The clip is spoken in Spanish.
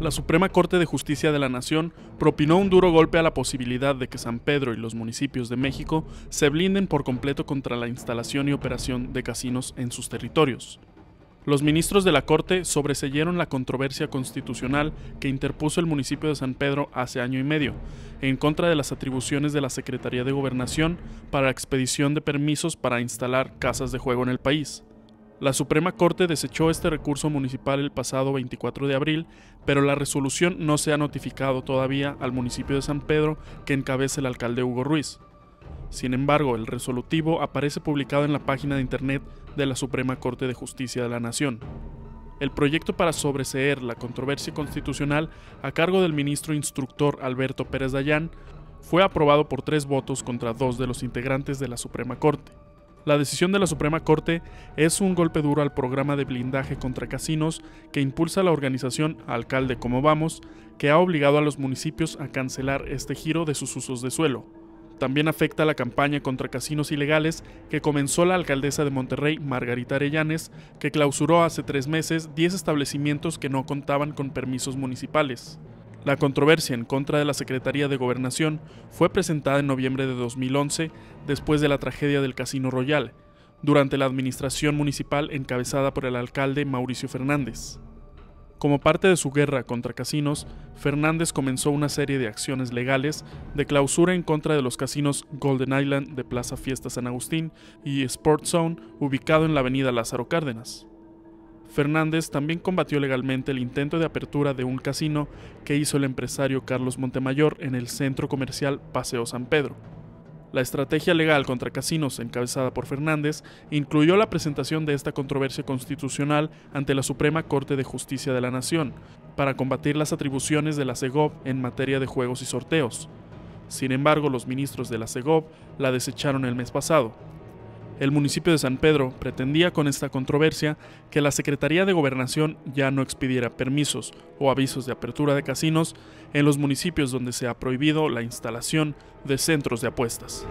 la Suprema Corte de Justicia de la Nación propinó un duro golpe a la posibilidad de que San Pedro y los municipios de México se blinden por completo contra la instalación y operación de casinos en sus territorios. Los ministros de la Corte sobreseyeron la controversia constitucional que interpuso el municipio de San Pedro hace año y medio, en contra de las atribuciones de la Secretaría de Gobernación para expedición de permisos para instalar casas de juego en el país. La Suprema Corte desechó este recurso municipal el pasado 24 de abril, pero la resolución no se ha notificado todavía al municipio de San Pedro que encabeza el alcalde Hugo Ruiz. Sin embargo, el resolutivo aparece publicado en la página de internet de la Suprema Corte de Justicia de la Nación. El proyecto para sobreseer la controversia constitucional a cargo del ministro instructor Alberto Pérez Dayán fue aprobado por tres votos contra dos de los integrantes de la Suprema Corte. La decisión de la Suprema Corte es un golpe duro al programa de blindaje contra casinos que impulsa la organización Alcalde como Vamos, que ha obligado a los municipios a cancelar este giro de sus usos de suelo. También afecta la campaña contra casinos ilegales que comenzó la alcaldesa de Monterrey, Margarita Arellanes, que clausuró hace tres meses 10 establecimientos que no contaban con permisos municipales. La controversia en contra de la Secretaría de Gobernación fue presentada en noviembre de 2011 después de la tragedia del Casino Royal, durante la administración municipal encabezada por el alcalde Mauricio Fernández. Como parte de su guerra contra casinos, Fernández comenzó una serie de acciones legales de clausura en contra de los casinos Golden Island de Plaza Fiesta San Agustín y Sport Zone ubicado en la avenida Lázaro Cárdenas. Fernández también combatió legalmente el intento de apertura de un casino que hizo el empresario Carlos Montemayor en el centro comercial Paseo San Pedro. La estrategia legal contra casinos encabezada por Fernández incluyó la presentación de esta controversia constitucional ante la Suprema Corte de Justicia de la Nación, para combatir las atribuciones de la Segov en materia de juegos y sorteos. Sin embargo, los ministros de la Segov la desecharon el mes pasado, el municipio de San Pedro pretendía con esta controversia que la Secretaría de Gobernación ya no expidiera permisos o avisos de apertura de casinos en los municipios donde se ha prohibido la instalación de centros de apuestas.